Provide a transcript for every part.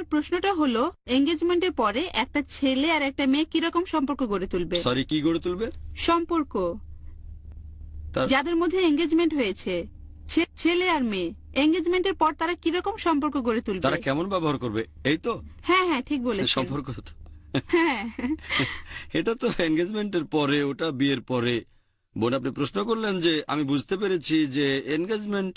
আমার প্রশ্নটা হলো এঙ্গেজমেন্টের পরে একটা ছেলে আর একটা মেয়ে কিরকম সম্পর্ক গড়ে তুলবে সরি কি গড়ে তুলবে সম্পর্ক যাদের মধ্যে এঙ্গেজমেন্ট হয়েছে ছেলে আর মেয়ে এঙ্গেজমেন্টের পর তারা কিরকম সম্পর্ক গড়ে তুলবে তারা কেমন ব্যবহার করবে এই তো হ্যাঁ হ্যাঁ ঠিক বলেছেন সম্পর্ক তো। হ্যাঁ। এটা তো এঙ্গেজমেন্টের পরে ওটা বিয়ের পরে বোন আপনি প্রশ্ন করলেন যে আমি বুঝতে পেরেছি যে এনগেজমেন্ট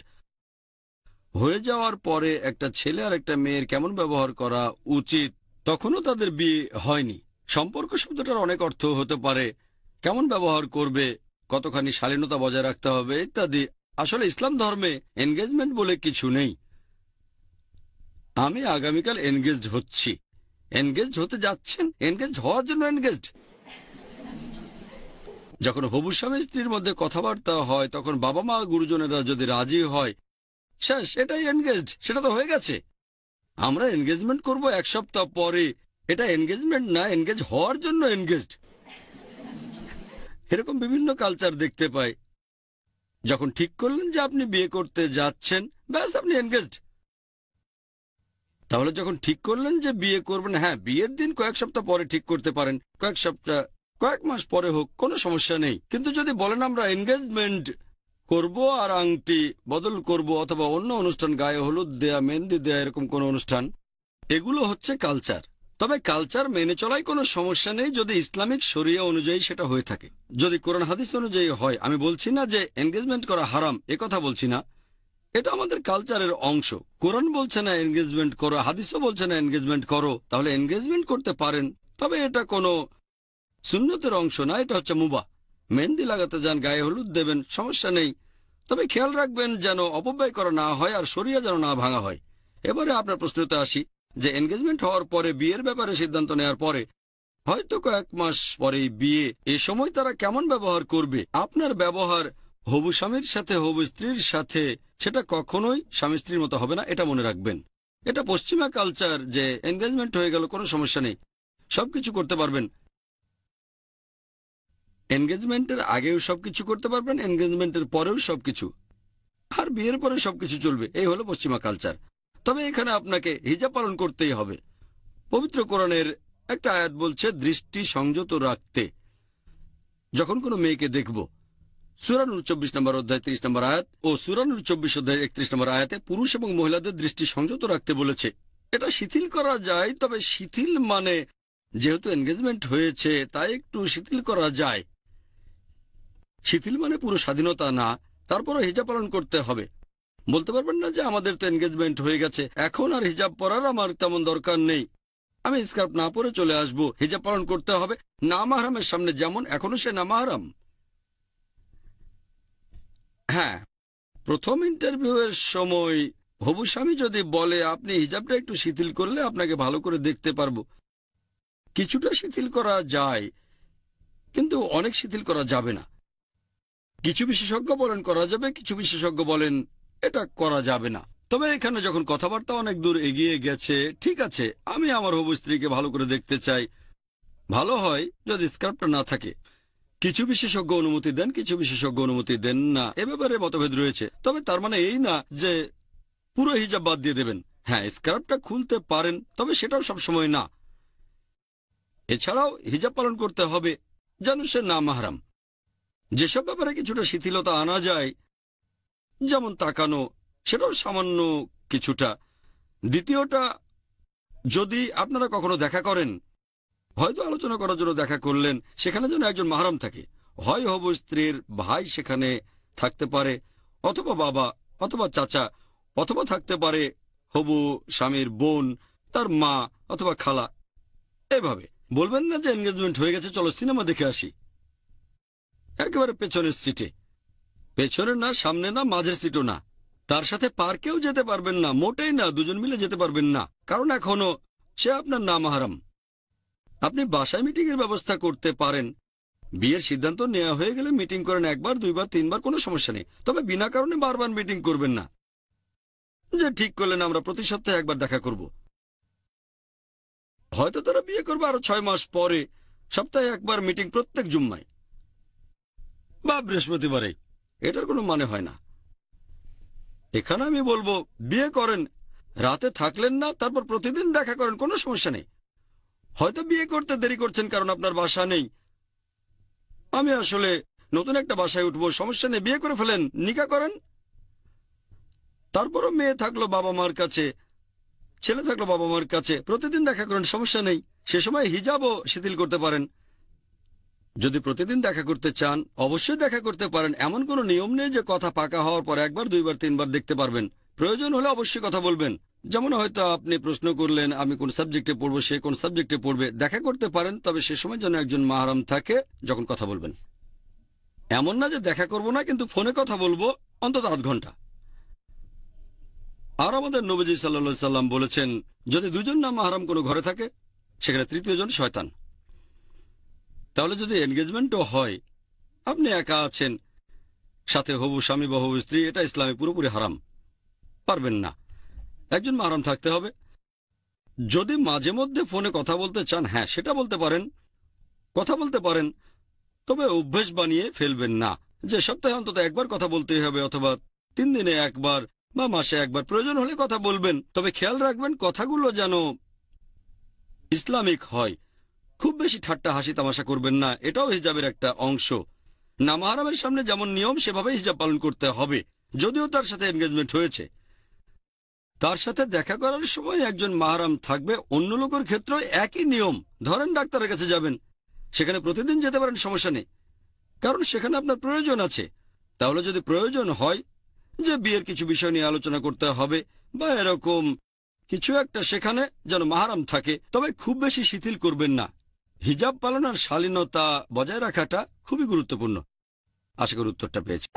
হয়ে যাওয়ার পরে একটা ছেলে আর একটা মেয়ের কেমন ব্যবহার করা উচিত তখনও তাদের বিয়ে হয়নি সম্পর্ক শব্দটার অনেক অর্থ হতে পারে কেমন ব্যবহার করবে কতখানি শালীনতা বজায় রাখতে হবে ইত্যাদি আসলে ইসলাম ধর্মে এনগেজমেন্ট বলে কিছু নেই আমি আগামীকাল এনগেজড হচ্ছি এনগেজড হতে যাচ্ছেন এনগেজড হওয়ার জন্য এনগেজড যখন হবু স্বামী স্ত্রীর মধ্যে কথাবার্তা হয় তখন বাবা মা গুরুজনেরা যদি রাজি হয় সেটাই এনগেজড সেটা তো হয়ে গেছে আমরা এনগেজমেন্ট করব এক সপ্তাহ পরে এটা এনগেজমেন্ট না এনগেজ হওয়ার জন্য এনগেজড এরকম বিভিন্ন কালচার দেখতে পাই যখন ঠিক করলেন যে আপনি বিয়ে করতে যাচ্ছেন ব্যাস আপনি এনগেজড তাহলে যখন ঠিক করলেন যে বিয়ে করবেন হ্যাঁ বিয়ের দিন কয়েক সপ্তাহ পরে ঠিক করতে পারেন কয়েক সপ্তাহ কয়েক মাস পরে হোক কোনো সমস্যা নেই কিন্তু যদি বলেন আমরা এনগেজমেন্ট করব আর আংটি বদল করব অথবা অন্য অনুষ্ঠান গায়ে হলুদ দেয়া মেহেন্দি দেয়া এরকম কোনো অনুষ্ঠান এগুলো হচ্ছে কালচার তবে কালচার মেনে চলাই কোনো সমস্যা নেই যদি ইসলামিক শরিয়া অনুযায়ী সেটা হয়ে থাকে যদি কোরআন হাদিস অনুযায়ী হয় আমি বলছি না যে এনগেজমেন্ট করা হারাম এ কথা বলছি না এটা আমাদের কালচারের অংশ কোরআন বলছে না এনগেজমেন্ট করো হাদিসও বলছে না এনগেজমেন্ট করো তাহলে এনগেজমেন্ট করতে পারেন তবে এটা কোনো শূন্যতের অংশ না এটা হচ্ছে মুবা মেহেন্দি লাগাতে যান গায়ে হলুদ দেবেন সমস্যা নেই তবে খেয়াল রাখবেন যেন অপব্যয় করা না হয় আর সরিয়া যেন না ভাঙা হয় এবারে আপনার প্রশ্নতে আসি যে এনগেজমেন্ট হওয়ার পরে বিয়ের ব্যাপারে সিদ্ধান্ত নেওয়ার পরে হয়তো কয়েক মাস পরে বিয়ে এ সময় তারা কেমন ব্যবহার করবে আপনার ব্যবহার হবু স্বামীর সাথে হবু স্ত্রীর সাথে সেটা কখনোই স্বামী স্ত্রীর মতো হবে না এটা মনে রাখবেন এটা পশ্চিমা কালচার যে এনগেজমেন্ট হয়ে গেল কোনো সমস্যা নেই সবকিছু করতে পারবেন এনগেজমেন্টের আগেও সবকিছু করতে পারবেন এনগেজমেন্টের পরেও সবকিছু আর বিয়ের পরে সবকিছু চলবে এই হলো পশ্চিমা কালচার তবে এখানে আপনাকে হিজা পালন করতেই হবে পবিত্র কোরআনের একটা আয়াত বলছে দৃষ্টি সংযত রাখতে যখন কোনো মেয়েকে দেখব সুরানুর চব্বিশ নম্বর অধ্যায় ত্রিশ নম্বর আয়াত ও সুরানুর চব্বিশ অধ্যায় একত্রিশ নম্বর আয়াতে পুরুষ এবং মহিলাদের দৃষ্টি সংযত রাখতে বলেছে এটা শিথিল করা যায় তবে শিথিল মানে যেহেতু এনগেজমেন্ট হয়েছে তাই একটু শিথিল করা যায় শিথিল মানে পুরো স্বাধীনতা না তারপরও হিজাব পালন করতে হবে বলতে পারবেন না যে আমাদের তো এনগেজমেন্ট হয়ে গেছে এখন আর হিজাব পরার আমার তেমন দরকার নেই আমি স্কার্প না পরে চলে আসব হিজাব পালন করতে হবে না মাহারামের সামনে যেমন এখনো সে নামাহারাম হ্যাঁ প্রথম ইন্টারভিউয়ের সময় হবু স্বামী যদি বলে আপনি হিজাবটা একটু শিথিল করলে আপনাকে ভালো করে দেখতে পারবো কিছুটা শিথিল করা যায় কিন্তু অনেক শিথিল করা যাবে না কিছু বিশেষজ্ঞ বলেন করা যাবে কিছু বিশেষজ্ঞ বলেন এটা করা যাবে না তবে এখানে যখন কথাবার্তা অনেক দূর এগিয়ে গেছে ঠিক আছে আমি আমার হবু স্ত্রীকে ভালো করে দেখতে চাই ভালো হয় যদি স্ক্রাপটা না থাকে কিছু বিশেষজ্ঞ অনুমতি দেন কিছু বিশেষজ্ঞ অনুমতি দেন না এ ব্যাপারে মতভেদ রয়েছে তবে তার মানে এই না যে পুরো হিজাব বাদ দিয়ে দেবেন হ্যাঁ স্ক্রাপটা খুলতে পারেন তবে সেটাও সবসময় না এছাড়াও হিজাব পালন করতে হবে যেন সে না মাহারাম যেসব ব্যাপারে কিছুটা শিথিলতা আনা যায় যেমন তাকানো সেটাও সামান্য কিছুটা দ্বিতীয়টা যদি আপনারা কখনো দেখা করেন হয়তো আলোচনা করার জন্য দেখা করলেন সেখানে যেন একজন মাহারাম থাকে হয় হব স্ত্রীর ভাই সেখানে থাকতে পারে অথবা বাবা অথবা চাচা অথবা থাকতে পারে হবু স্বামীর বোন তার মা অথবা খালা এভাবে বলবেন না যে এনগেজমেন্ট হয়ে গেছে চলো সিনেমা দেখে আসি একেবারে পেছনের সিটে পেছনে না সামনে না মাঝের সিটও না তার সাথে পার্কেও যেতে পারবেন না মোটেই না দুজন মিলে যেতে পারবেন না কারণ এখনো সে আপনার নাম হারাম আপনি বাসায় মিটিংয়ের ব্যবস্থা করতে পারেন বিয়ের সিদ্ধান্ত নেওয়া হয়ে গেলে মিটিং করেন একবার দুইবার তিনবার কোনো সমস্যা নেই তবে বিনা কারণে বারবার মিটিং করবেন না যে ঠিক করলেন আমরা প্রতি সপ্তাহে একবার দেখা করব হয়তো তারা বিয়ে করবে আরো ছয় মাস পরে সপ্তাহে একবার মিটিং প্রত্যেক জুম্মায় বা বৃহস্পতিবারে এটার কোনো মানে হয় না এখানে আমি বলবো বিয়ে করেন রাতে থাকলেন না তারপর প্রতিদিন দেখা করেন কোনো সমস্যা নেই হয়তো বিয়ে করতে দেরি করছেন কারণ আপনার বাসা নেই আমি আসলে নতুন একটা বাসায় উঠবো সমস্যা নেই বিয়ে করে ফেলেন নিকা করেন তারপরও মেয়ে থাকলো বাবা মার কাছে ছেলে থাকলো বাবা মার কাছে প্রতিদিন দেখা করেন সমস্যা নেই সে সময় হিজাবও শিথিল করতে পারেন যদি প্রতিদিন দেখা করতে চান অবশ্যই দেখা করতে পারেন এমন কোনো নিয়ম নেই যে কথা পাকা হওয়ার পর একবার দুইবার তিনবার দেখতে পারবেন প্রয়োজন হলে অবশ্যই কথা বলবেন যেমন হয়তো আপনি প্রশ্ন করলেন আমি কোন সাবজেক্টে পড়বো সে কোন সাবজেক্টে পড়বে দেখা করতে পারেন তবে সে সময় যেন একজন মাহারাম থাকে যখন কথা বলবেন এমন না যে দেখা করব না কিন্তু ফোনে কথা বলবো অন্তত আধ ঘন্টা আর আমাদের নবজি সাল্লা সাল্লাম বলেছেন যদি দুজন না মাহারাম কোনো ঘরে থাকে সেখানে তৃতীয় জন শয়তান তাহলে যদি এনগেজমেন্টও হয় আপনি একা আছেন সাথে হবু স্বামী বহু স্ত্রী এটা ইসলামে পুরোপুরি হারাম পারবেন না একজন মারাম থাকতে হবে যদি মাঝে মধ্যে ফোনে কথা বলতে চান হ্যাঁ সেটা বলতে পারেন কথা বলতে পারেন তবে অভ্যেস বানিয়ে ফেলবেন না যে সপ্তাহে অন্তত একবার কথা বলতেই হবে অথবা তিন দিনে একবার বা মাসে একবার প্রয়োজন হলে কথা বলবেন তবে খেয়াল রাখবেন কথাগুলো যেন ইসলামিক হয় খুব বেশি ঠাট্টা হাসি তামাশা করবেন না এটাও হিজাবের একটা অংশ নামাহারামের সামনে যেমন নিয়ম সেভাবে হিজাব পালন করতে হবে যদিও তার সাথে এনগেজমেন্ট হয়েছে তার সাথে দেখা করার সময় একজন মাহারাম থাকবে অন্য লোকের ক্ষেত্রে একই নিয়ম ধরেন ডাক্তারের কাছে যাবেন সেখানে প্রতিদিন যেতে পারেন সমস্যা নেই কারণ সেখানে আপনার প্রয়োজন আছে তাহলে যদি প্রয়োজন হয় যে বিয়ের কিছু বিষয় নিয়ে আলোচনা করতে হবে বা এরকম কিছু একটা সেখানে যেন মাহারাম থাকে তবে খুব বেশি শিথিল করবেন না হিজাব পালনার শালীনতা বজায় রাখাটা খুবই গুরুত্বপূর্ণ আশা করি উত্তরটা পেয়েছি